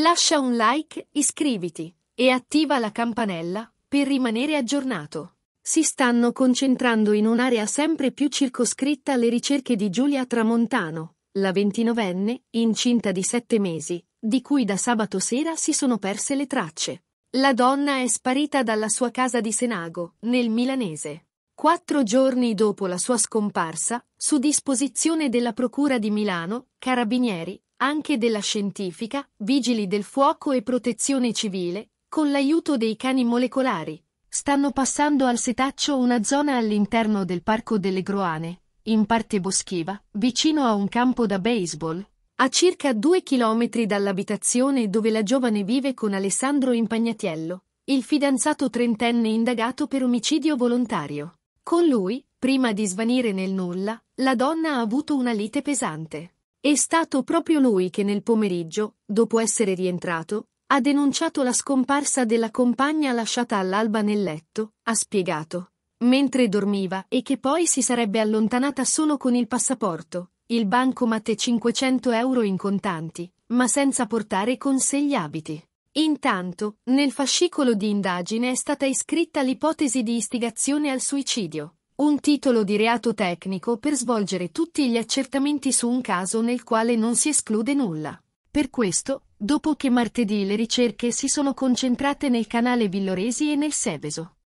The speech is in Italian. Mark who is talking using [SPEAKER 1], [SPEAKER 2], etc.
[SPEAKER 1] Lascia un like, iscriviti e attiva la campanella per rimanere aggiornato. Si stanno concentrando in un'area sempre più circoscritta le ricerche di Giulia Tramontano, la ventinovenne, incinta di sette mesi, di cui da sabato sera si sono perse le tracce. La donna è sparita dalla sua casa di Senago, nel milanese. Quattro giorni dopo la sua scomparsa, su disposizione della Procura di Milano, Carabinieri, anche della scientifica, vigili del fuoco e protezione civile, con l'aiuto dei cani molecolari. Stanno passando al setaccio una zona all'interno del Parco delle Groane, in parte boschiva, vicino a un campo da baseball, a circa due chilometri dall'abitazione dove la giovane vive con Alessandro Impagnatiello, il fidanzato trentenne indagato per omicidio volontario. Con lui, prima di svanire nel nulla, la donna ha avuto una lite pesante. È stato proprio lui che nel pomeriggio, dopo essere rientrato, ha denunciato la scomparsa della compagna lasciata all'alba nel letto, ha spiegato, mentre dormiva e che poi si sarebbe allontanata solo con il passaporto, il bancomat e 500 euro in contanti, ma senza portare con sé gli abiti. Intanto, nel fascicolo di indagine è stata iscritta l'ipotesi di istigazione al suicidio un titolo di reato tecnico per svolgere tutti gli accertamenti su un caso nel quale non si esclude nulla. Per questo, dopo che martedì le ricerche si sono concentrate nel canale Villoresi e nel Seveso,